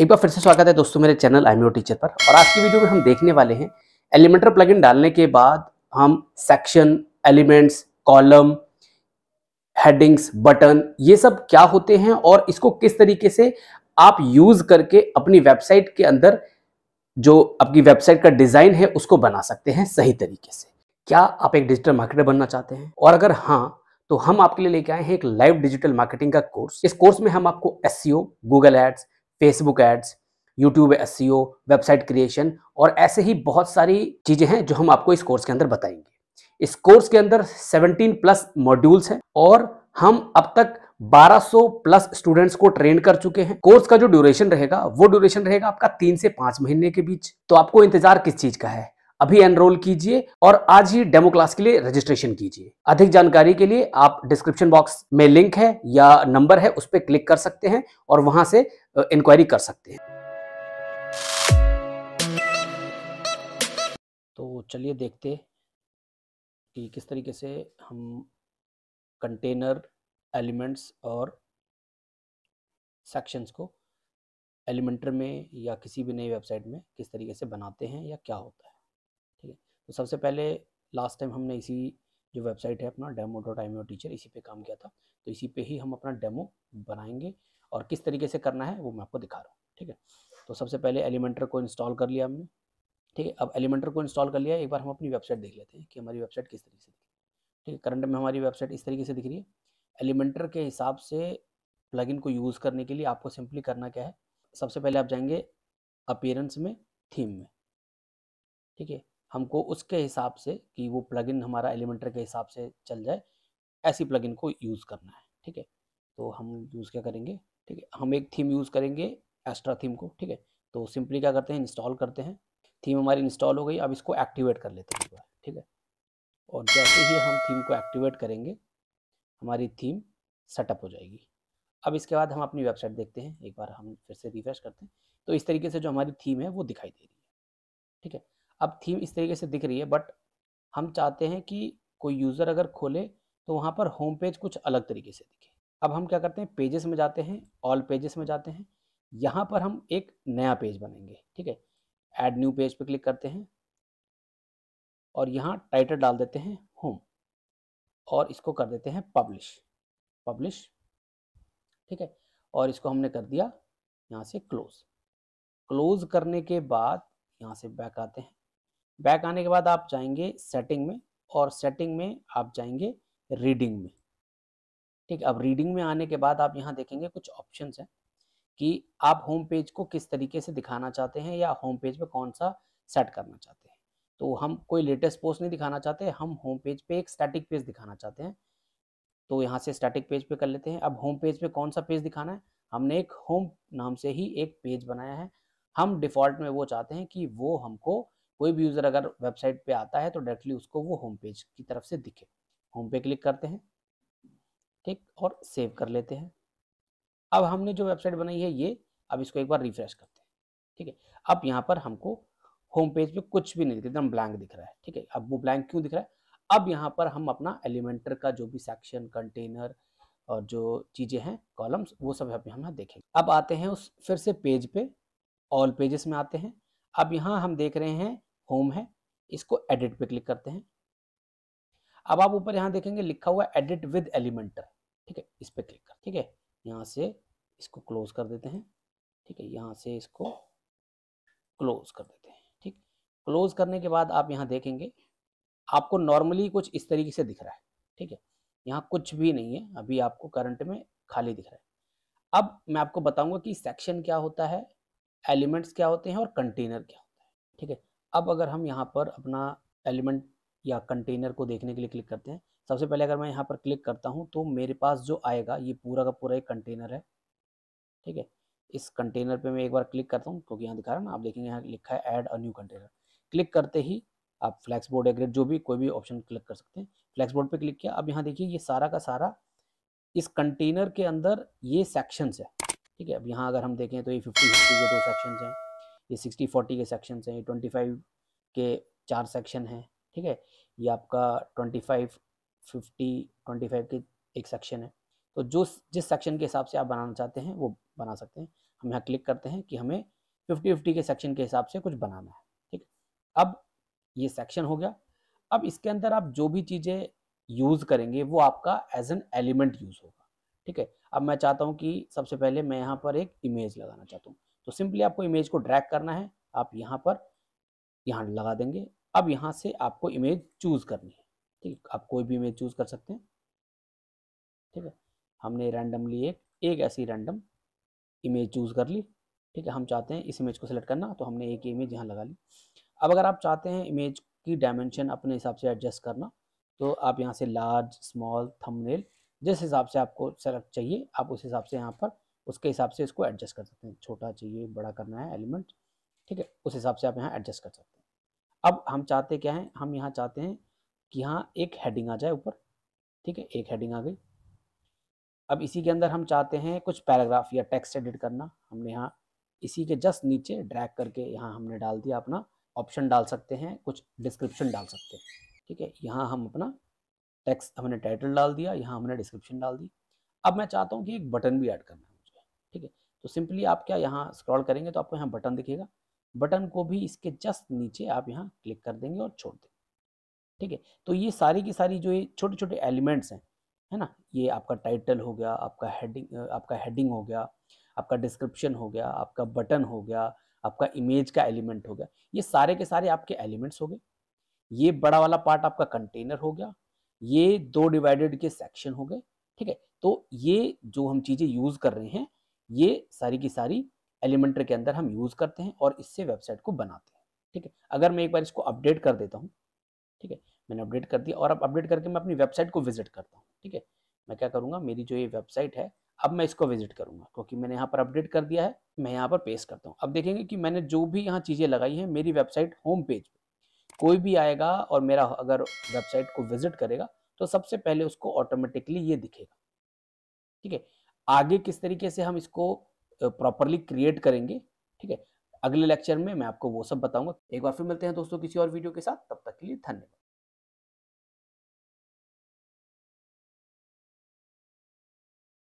एक बार फिर से स्वागत है दोस्तों मेरे चैनल आई टीचर पर और आज की वीडियो में हम देखने वाले हैं एलिमेंटर प्लगइन डालने के बाद हम section elements column headings button ये सब क्या होते हैं और इसको किस तरीके से आप यूज करके अपनी वेबसाइट के अंदर जो आपकी वेबसाइट का डिजाइन है उसको बना सकते हैं सही तरीके से क्या आप एक डिजिटल मार्केटर बनना चाहते हैं और अगर हाँ तो हम आपके लिए लेके आए हैं एक लाइव डिजिटल मार्केटिंग का कोर्स इस कोर्स में हम आपको एस Google ads Facebook ads YouTube एस वेबसाइट क्रिएशन और ऐसे ही बहुत सारी चीज़ें हैं जो हम आपको इस कोर्स के अंदर बताएंगे इस कोर्स के अंदर 17 प्लस मॉड्यूल्स हैं और हम अब तक 1200 प्लस स्टूडेंट्स को ट्रेन कर चुके हैं कोर्स का जो ड्यूरेशन रहेगा वो ड्यूरेशन रहेगा आपका तीन से पाँच महीने के बीच तो आपको इंतजार किस चीज़ का है अभी एनरोल कीजिए और आज ही डेमो क्लास के लिए रजिस्ट्रेशन कीजिए अधिक जानकारी के लिए आप डिस्क्रिप्शन बॉक्स में लिंक है या नंबर है उस पर क्लिक कर सकते हैं और वहां से इंक्वायरी कर सकते हैं तो चलिए देखते कि किस तरीके से हम कंटेनर एलिमेंट्स और सेक्शंस को एलिमेंटर में या किसी भी नई वेबसाइट में किस तरीके से बनाते हैं या क्या होता है तो सबसे पहले लास्ट टाइम हमने इसी जो वेबसाइट है अपना डेमो डॉट आई टीचर इसी पे काम किया था तो इसी पे ही हम अपना डेमो बनाएंगे और किस तरीके से करना है वो मैं आपको दिखा रहा हूँ ठीक है तो सबसे पहले एलिमेंटर को इंस्टॉल कर लिया हमने ठीक है अब एलिमेंटर को इंस्टॉल कर लिया एक बार हम अपनी वेबसाइट देख लेते हैं कि हमारी वेबसाइट किस तरीके से दिख ठीक है करंट में हमारी वेबसाइट इस तरीके से दिख रही है एलिमेंटर के हिसाब से प्लग को यूज़ करने के लिए आपको सिंपली करना क्या है सबसे पहले आप जाएंगे अपेयरेंस में थीम में ठीक है हमको उसके हिसाब से कि वो प्लगइन हमारा एलिमेंटर के हिसाब से चल जाए ऐसी प्लगइन को यूज़ करना है ठीक है तो हम यूज़ क्या करेंगे ठीक है हम एक थीम यूज़ करेंगे एस्ट्रा थीम को ठीक है तो सिंपली क्या करते हैं इंस्टॉल करते हैं थीम हमारी इंस्टॉल हो गई अब इसको एक्टिवेट कर लेते हैं ठीक है और जैसे ही हम थीम को एक्टिवेट करेंगे हमारी थीम सेटअप हो जाएगी अब इसके बाद हम अपनी वेबसाइट देखते हैं एक बार हम फिर से रिफ्रेश करते हैं तो इस तरीके से जो हमारी थीम है वो दिखाई दे रही है ठीक है अब थीम इस तरीके से दिख रही है बट हम चाहते हैं कि कोई यूज़र अगर खोले तो वहाँ पर होम पेज कुछ अलग तरीके से दिखे अब हम क्या करते हैं पेजेस में जाते हैं ऑल पेजेस में जाते हैं यहाँ पर हम एक नया पेज बनाएंगे ठीक है एड न्यू पेज पर क्लिक करते हैं और यहाँ टाइटल डाल देते हैं होम और इसको कर देते हैं पब्लिश पब्लिश ठीक है और इसको हमने कर दिया यहाँ से क्लोज क्लोज करने के बाद यहाँ से बैक आते हैं बैक आने के बाद आप जाएंगे सेटिंग में और सेटिंग में आप जाएंगे रीडिंग में ठीक अब रीडिंग में आने के बाद आप यहाँ देखेंगे कुछ ऑप्शन है कि आप होम पेज को किस तरीके से दिखाना चाहते हैं या होम पेज पे कौन सा सेट करना चाहते हैं तो हम कोई लेटेस्ट पोस्ट नहीं दिखाना चाहते हम होम पेज पे एक स्टैटिक पेज दिखाना चाहते हैं तो यहाँ से स्टैटिक पेज पे कर लेते हैं अब होम पेज पे कौन सा पेज दिखाना है हमने एक होम नाम से ही एक पेज बनाया है हम डिफ़ॉल्ट में वो चाहते हैं कि वो हमको कोई भी यूज़र अगर वेबसाइट पे आता है तो डायरेक्टली उसको वो होम पेज की तरफ से दिखे होम पे क्लिक करते हैं ठीक और सेव कर लेते हैं अब हमने जो वेबसाइट बनाई है ये अब इसको एक बार रिफ्रेश करते हैं ठीक है अब यहाँ पर हमको होम पेज पे कुछ भी नहीं दिख एकदम ब्लैंक दिख रहा है ठीक है अब वो ब्लैंक क्यों दिख रहा है अब यहाँ पर हम अपना एलिमेंटर का जो भी सेक्शन कंटेनर और जो चीज़ें हैं कॉलम्स वो सब यहाँ पे हम देखेंगे अब आते हैं उस फिर से पेज पे ऑल पेजेस में आते हैं अब यहाँ हम देख रहे हैं होम है इसको एडिट पे क्लिक करते हैं अब आप ऊपर यहाँ देखेंगे लिखा हुआ एडिट विद एलिमेंटर ठीक है इस पर क्लिक कर ठीक है यहाँ से इसको क्लोज कर देते हैं ठीक है यहाँ से इसको क्लोज कर देते हैं ठीक क्लोज करने के बाद आप यहाँ देखेंगे आपको नॉर्मली कुछ इस तरीके से दिख रहा है ठीक है यहाँ कुछ भी नहीं है अभी आपको करंट में खाली दिख रहा है अब मैं आपको बताऊंगा कि सेक्शन क्या होता है एलिमेंट्स क्या होते हैं और कंटेनर क्या होता है ठीक है अब अगर हम यहाँ पर अपना एलिमेंट या कंटेनर को देखने के लिए क्लिक करते हैं सबसे पहले अगर मैं यहाँ पर क्लिक करता हूँ तो मेरे पास जो आएगा ये पूरा का पूरा एक कंटेनर है ठीक है इस कंटेनर पे मैं एक बार क्लिक करता हूँ क्योंकि यहाँ दिखा रहा है ना आप देखेंगे यहाँ लिखा है add a new container click करते ही आप फ्लैक्स बोर्ड एग्रेड जो भी कोई भी ऑप्शन क्लिक कर सकते हैं फ्लैक्स बोर्ड पर क्लिक किया अब यहाँ देखिए ये सारा का सारा इस कंटेनर के अंदर ये सेक्शंस है ठीक है अब यहाँ अगर हम देखें तो ये फिफ्टी फिफ्टी के दो सेक्शन हैं ये सिक्सटी फोर्टी के सेक्शन हैं ये ट्वेंटी फाइव के चार सेक्शन हैं ठीक है ये आपका twenty five fifty twenty five के एक सेक्शन है तो जो जिस सेक्शन के हिसाब से आप बनाना चाहते हैं वो बना सकते हैं हम यहाँ क्लिक करते हैं कि हमें फिफ्टी फिफ्टी के सेक्शन के हिसाब से कुछ बनाना है ठीक अब ये सेक्शन हो गया अब इसके अंदर आप जो भी चीज़ें यूज़ करेंगे वो आपका एज एन एलिमेंट यूज़ होगा ठीक है अब मैं चाहता हूँ कि सबसे पहले मैं यहाँ पर एक इमेज लगाना चाहता हूँ तो सिंपली आपको इमेज को ड्रैग करना है आप यहाँ पर यहाँ लगा देंगे अब यहाँ से आपको इमेज चूज करनी है ठीक आप कोई भी इमेज चूज कर सकते हैं ठीक है हमने रैंडमली एक एक ऐसी रैंडम इमेज चूज कर ली ठीक है हम चाहते हैं इस इमेज को सिलेक्ट करना तो हमने एक इमेज यहाँ लगा ली अब अगर आप चाहते हैं इमेज की डायमेंशन अपने हिसाब से एडजस्ट करना तो आप यहाँ से लार्ज स्मॉल थंबनेल जिस हिसाब से आपको सेलेक्ट चाहिए आप उस हिसाब से यहाँ पर उसके हिसाब से इसको एडजस्ट कर सकते हैं छोटा चाहिए बड़ा करना है एलिमेंट ठीक है उस हिसाब से आप यहाँ एडजस्ट कर सकते हैं अब हम चाहते क्या हैं हम यहाँ चाहते हैं कि यहाँ एक हेडिंग आ जाए ऊपर ठीक है एक हेडिंग आ गई अब इसी के अंदर हम चाहते हैं कुछ पैराग्राफ या टेक्स्ट एडिट करना हमने यहाँ इसी के जस्ट नीचे ड्रैग करके यहाँ हमने डाल दिया अपना ऑप्शन डाल सकते हैं कुछ डिस्क्रिप्शन डाल सकते हैं ठीक है यहाँ हम अपना टेक्स्ट हमने टाइटल डाल दिया यहाँ हमने डिस्क्रिप्शन डाल दी अब मैं चाहता हूँ कि एक बटन भी ऐड करना ठीक है तो सिंपली आप क्या यहाँ स्क्रॉल करेंगे तो आपको यहाँ बटन दिखेगा बटन को भी इसके जस्ट नीचे आप यहाँ क्लिक कर देंगे और छोड़ देंगे ठीक है तो ये सारी की सारी जो ये छोटे छोटे एलिमेंट्स हैं है ना ये आपका टाइटल हो गया आपका हेडिंग आपका हेडिंग हो गया आपका डिस्क्रिप्शन हो गया आपका बटन हो गया आपका इमेज का एलिमेंट हो गया ये सारे के सारे आपके एलिमेंट्स हो गए ये बड़ा वाला पार्ट आपका कंटेनर हो गया ये दो डिवाइडेड के सेक्शन हो गए ठीक है तो ये जो हम चीज़ें यूज़ कर रहे हैं ये सारी की सारी एलिमेंटर के अंदर हम यूज़ करते हैं और इससे वेबसाइट को बनाते हैं ठीक है अगर मैं एक बार इसको अपडेट कर देता हूँ ठीक है मैंने अपडेट कर दिया और अब अपडेट करके मैं अपनी वेबसाइट को विजिट करता हूँ ठीक है मैं क्या करूँगा मेरी जो ये वेबसाइट है अब मैं इसको विजिट करूँगा क्योंकि मैंने यहाँ पर अपडेट कर दिया है मैं यहाँ पर पेश करता हूँ अब देखेंगे कि मैंने जो भी यहाँ चीज़ें लगाई हैं मेरी वेबसाइट होम पेज कोई भी आएगा और मेरा अगर वेबसाइट को विजिट करेगा तो सबसे पहले उसको ऑटोमेटिकली ये दिखेगा ठीक है आगे किस तरीके से हम इसको प्रॉपरली क्रिएट करेंगे ठीक है अगले लेक्चर में मैं आपको वो सब बताऊंगा एक बार फिर मिलते हैं दोस्तों किसी और वीडियो के साथ तब तक के लिए धन्यवाद